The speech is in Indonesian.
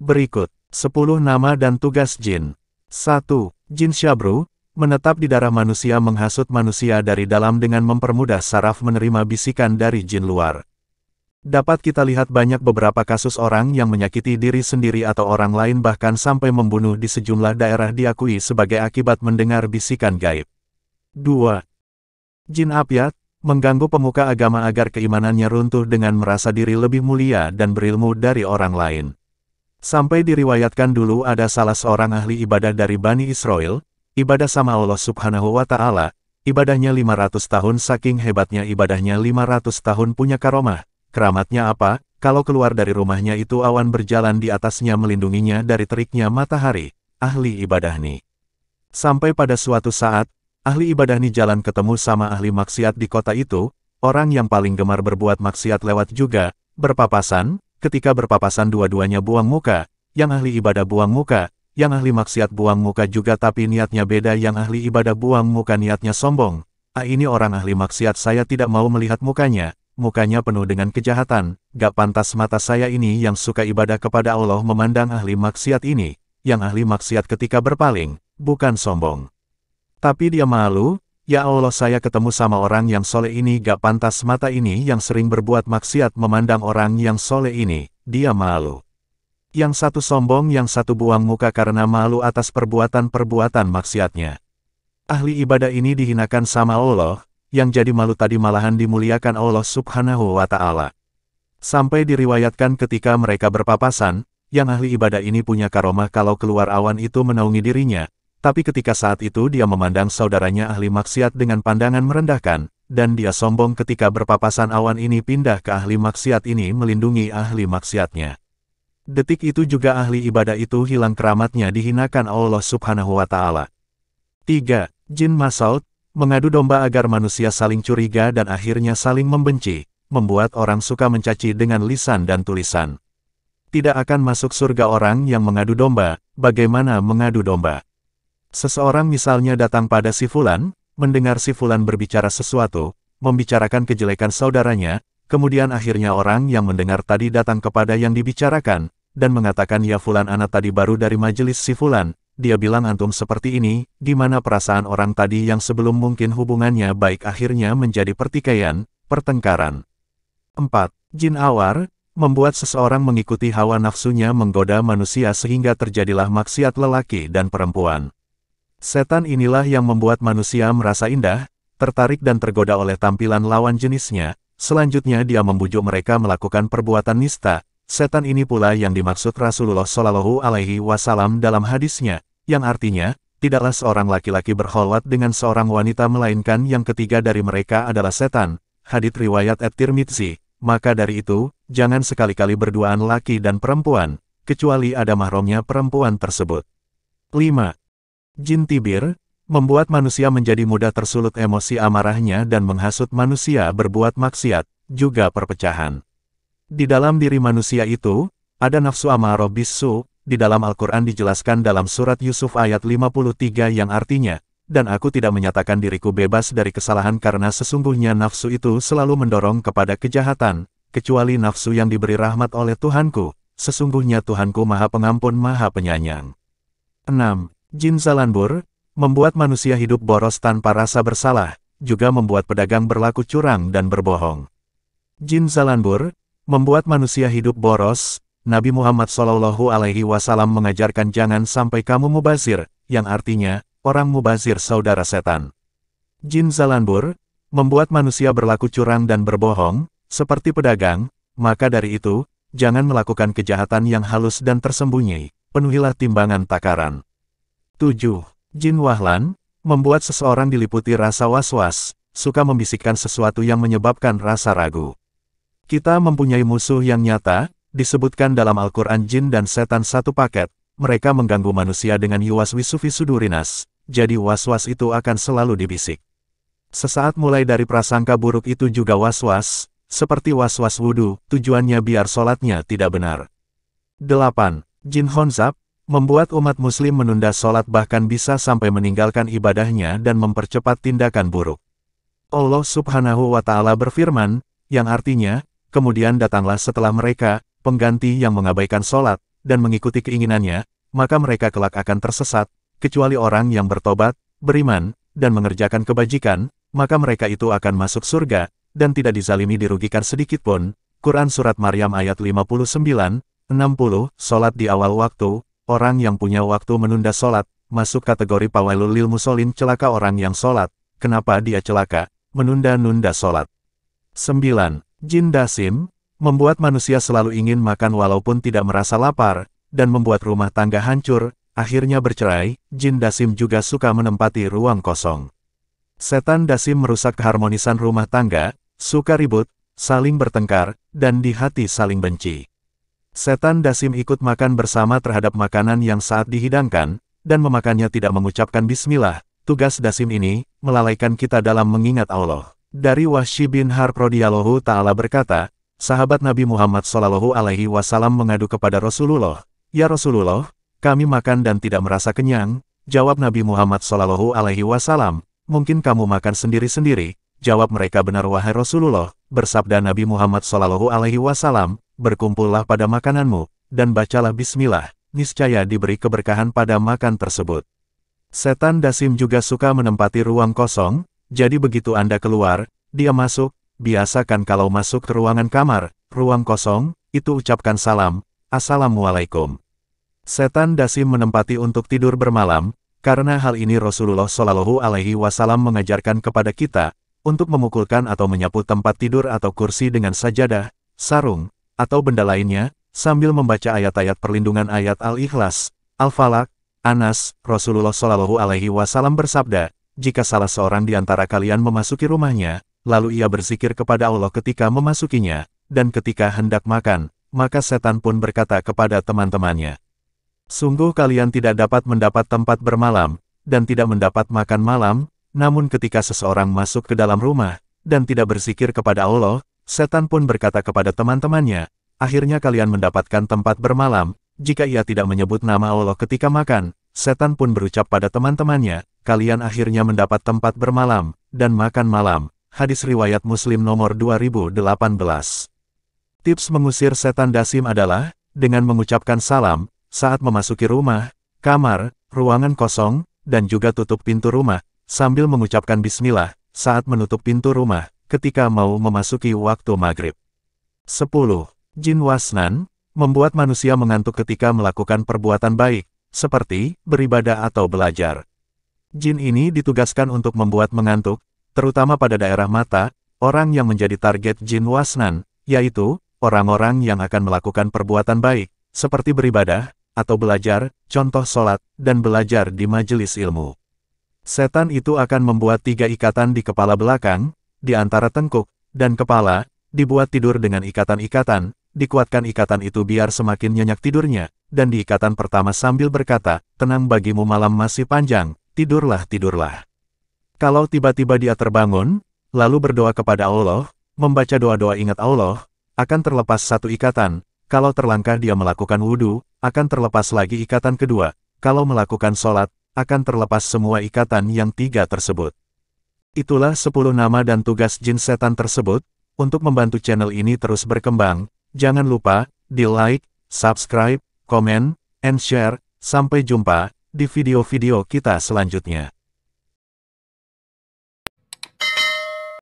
Berikut, 10 nama dan tugas jin. 1. Jin Syabru, menetap di darah manusia menghasut manusia dari dalam dengan mempermudah saraf menerima bisikan dari jin luar. Dapat kita lihat banyak beberapa kasus orang yang menyakiti diri sendiri atau orang lain bahkan sampai membunuh di sejumlah daerah diakui sebagai akibat mendengar bisikan gaib. 2. Jin Apiat, mengganggu pemuka agama agar keimanannya runtuh dengan merasa diri lebih mulia dan berilmu dari orang lain. Sampai diriwayatkan dulu ada salah seorang ahli ibadah dari Bani Israel, ibadah sama Allah subhanahu wa ta'ala, ibadahnya 500 tahun saking hebatnya ibadahnya 500 tahun punya karomah, keramatnya apa, kalau keluar dari rumahnya itu awan berjalan di atasnya melindunginya dari teriknya matahari, ahli ibadah nih. Sampai pada suatu saat, ahli ibadah nih jalan ketemu sama ahli maksiat di kota itu, orang yang paling gemar berbuat maksiat lewat juga, berpapasan, ketika berpapasan dua-duanya buang muka, yang ahli ibadah buang muka, yang ahli maksiat buang muka juga tapi niatnya beda yang ahli ibadah buang muka niatnya sombong. Ah ini orang ahli maksiat saya tidak mau melihat mukanya, mukanya penuh dengan kejahatan, gak pantas mata saya ini yang suka ibadah kepada Allah memandang ahli maksiat ini, yang ahli maksiat ketika berpaling, bukan sombong. Tapi dia malu, Ya Allah saya ketemu sama orang yang soleh ini gak pantas mata ini yang sering berbuat maksiat memandang orang yang soleh ini, dia malu. Yang satu sombong yang satu buang muka karena malu atas perbuatan-perbuatan maksiatnya. Ahli ibadah ini dihinakan sama Allah, yang jadi malu tadi malahan dimuliakan Allah subhanahu wa ta'ala. Sampai diriwayatkan ketika mereka berpapasan, yang ahli ibadah ini punya karomah kalau keluar awan itu menaungi dirinya, tapi ketika saat itu dia memandang saudaranya ahli maksiat dengan pandangan merendahkan, dan dia sombong ketika berpapasan awan ini pindah ke ahli maksiat ini melindungi ahli maksiatnya. Detik itu juga ahli ibadah itu hilang keramatnya dihinakan Allah subhanahu wa ta'ala. 3. Jin Masaud, mengadu domba agar manusia saling curiga dan akhirnya saling membenci, membuat orang suka mencaci dengan lisan dan tulisan. Tidak akan masuk surga orang yang mengadu domba, bagaimana mengadu domba? Seseorang misalnya datang pada sifulan, mendengar sifulan berbicara sesuatu, membicarakan kejelekan saudaranya, kemudian akhirnya orang yang mendengar tadi datang kepada yang dibicarakan, dan mengatakan ya Fulan anak tadi baru dari majelis sifulan, dia bilang antum seperti ini, di mana perasaan orang tadi yang sebelum mungkin hubungannya baik akhirnya menjadi pertikaian, pertengkaran. 4. Jin awar, membuat seseorang mengikuti hawa nafsunya menggoda manusia sehingga terjadilah maksiat lelaki dan perempuan. Setan inilah yang membuat manusia merasa indah, tertarik dan tergoda oleh tampilan lawan jenisnya, selanjutnya dia membujuk mereka melakukan perbuatan nista, setan ini pula yang dimaksud Rasulullah Shallallahu Alaihi Wasallam dalam hadisnya, yang artinya, tidaklah seorang laki-laki berholat dengan seorang wanita melainkan yang ketiga dari mereka adalah setan, hadit riwayat At-Tirmidzi, maka dari itu, jangan sekali-kali berduaan laki dan perempuan, kecuali ada mahromnya perempuan tersebut. 5. Jin Tibir, membuat manusia menjadi mudah tersulut emosi amarahnya dan menghasut manusia berbuat maksiat, juga perpecahan. Di dalam diri manusia itu, ada nafsu amarah bisu, di dalam Al-Quran dijelaskan dalam surat Yusuf ayat 53 yang artinya, dan aku tidak menyatakan diriku bebas dari kesalahan karena sesungguhnya nafsu itu selalu mendorong kepada kejahatan, kecuali nafsu yang diberi rahmat oleh Tuhanku, sesungguhnya Tuhanku Maha Pengampun Maha Penyayang. 6. Jin Zalambur, membuat manusia hidup boros tanpa rasa bersalah, juga membuat pedagang berlaku curang dan berbohong. Jin Zalambur, membuat manusia hidup boros, Nabi Muhammad Shallallahu Alaihi Wasallam mengajarkan jangan sampai kamu mubazir, yang artinya, orang mubazir saudara setan. Jin Zalambur, membuat manusia berlaku curang dan berbohong, seperti pedagang, maka dari itu, jangan melakukan kejahatan yang halus dan tersembunyi, penuhilah timbangan takaran. 7. Jin Wahlan, membuat seseorang diliputi rasa was-was, suka membisikkan sesuatu yang menyebabkan rasa ragu. Kita mempunyai musuh yang nyata, disebutkan dalam Al-Quran jin dan setan satu paket, mereka mengganggu manusia dengan wisufi sudurinas. jadi was-was itu akan selalu dibisik. Sesaat mulai dari prasangka buruk itu juga was-was, seperti was-was wudhu, tujuannya biar sholatnya tidak benar. 8. Jin Honzap membuat umat muslim menunda sholat bahkan bisa sampai meninggalkan ibadahnya dan mempercepat tindakan buruk. Allah subhanahu wa ta'ala berfirman, yang artinya, kemudian datanglah setelah mereka, pengganti yang mengabaikan sholat, dan mengikuti keinginannya, maka mereka kelak akan tersesat, kecuali orang yang bertobat, beriman, dan mengerjakan kebajikan, maka mereka itu akan masuk surga, dan tidak dizalimi dirugikan sedikitpun. Quran Surat Maryam ayat 59, 60, Sholat di awal waktu, Orang yang punya waktu menunda sholat, masuk kategori pawailul lil musolin celaka orang yang sholat. Kenapa dia celaka? Menunda-nunda sholat. 9. Jin Dasim, membuat manusia selalu ingin makan walaupun tidak merasa lapar, dan membuat rumah tangga hancur, akhirnya bercerai, Jin Dasim juga suka menempati ruang kosong. Setan Dasim merusak keharmonisan rumah tangga, suka ribut, saling bertengkar, dan di hati saling benci. Setan Dasim ikut makan bersama terhadap makanan yang saat dihidangkan, dan memakannya tidak mengucapkan bismillah. Tugas Dasim ini, melalaikan kita dalam mengingat Allah. Dari Wahsy bin Harb radhiyallahu ta'ala berkata, sahabat Nabi Muhammad Shallallahu alaihi wasallam mengadu kepada Rasulullah, Ya Rasulullah, kami makan dan tidak merasa kenyang, jawab Nabi Muhammad Shallallahu alaihi wasallam, mungkin kamu makan sendiri-sendiri, jawab mereka benar wahai Rasulullah, bersabda Nabi Muhammad Shallallahu alaihi wasallam, berkumpullah pada makananmu, dan bacalah bismillah, niscaya diberi keberkahan pada makan tersebut. Setan Dasim juga suka menempati ruang kosong, jadi begitu Anda keluar, dia masuk, biasakan kalau masuk ke ruangan kamar, ruang kosong, itu ucapkan salam, Assalamualaikum. Setan Dasim menempati untuk tidur bermalam, karena hal ini Rasulullah Shallallahu Alaihi Wasallam mengajarkan kepada kita, untuk memukulkan atau menyapu tempat tidur atau kursi dengan sajadah, sarung, atau benda lainnya, sambil membaca ayat-ayat perlindungan ayat Al-Ikhlas, Al-Falak, Anas, Rasulullah Shallallahu Alaihi Wasallam bersabda, jika salah seorang di antara kalian memasuki rumahnya, lalu ia berzikir kepada Allah ketika memasukinya, dan ketika hendak makan, maka setan pun berkata kepada teman-temannya, Sungguh kalian tidak dapat mendapat tempat bermalam, dan tidak mendapat makan malam, namun ketika seseorang masuk ke dalam rumah, dan tidak bersikir kepada Allah, Setan pun berkata kepada teman-temannya, akhirnya kalian mendapatkan tempat bermalam, jika ia tidak menyebut nama Allah ketika makan, setan pun berucap pada teman-temannya, kalian akhirnya mendapat tempat bermalam, dan makan malam. Hadis Riwayat Muslim nomor 2018 Tips mengusir setan dasim adalah, dengan mengucapkan salam, saat memasuki rumah, kamar, ruangan kosong, dan juga tutup pintu rumah, sambil mengucapkan bismillah, saat menutup pintu rumah, ketika mau memasuki waktu maghrib. 10. Jin Wasnan, membuat manusia mengantuk ketika melakukan perbuatan baik, seperti beribadah atau belajar. Jin ini ditugaskan untuk membuat mengantuk, terutama pada daerah mata, orang yang menjadi target Jin Wasnan, yaitu orang-orang yang akan melakukan perbuatan baik, seperti beribadah, atau belajar, contoh sholat, dan belajar di majelis ilmu. Setan itu akan membuat tiga ikatan di kepala belakang, di antara tengkuk dan kepala, dibuat tidur dengan ikatan-ikatan, dikuatkan ikatan itu biar semakin nyenyak tidurnya, dan di ikatan pertama sambil berkata, tenang bagimu malam masih panjang, tidurlah tidurlah. Kalau tiba-tiba dia terbangun, lalu berdoa kepada Allah, membaca doa-doa ingat Allah, akan terlepas satu ikatan, kalau terlangkah dia melakukan wudhu, akan terlepas lagi ikatan kedua, kalau melakukan sholat, akan terlepas semua ikatan yang tiga tersebut. Itulah 10 nama dan tugas jin setan tersebut, untuk membantu channel ini terus berkembang, jangan lupa, di like, subscribe, komen, and share, sampai jumpa di video-video kita selanjutnya.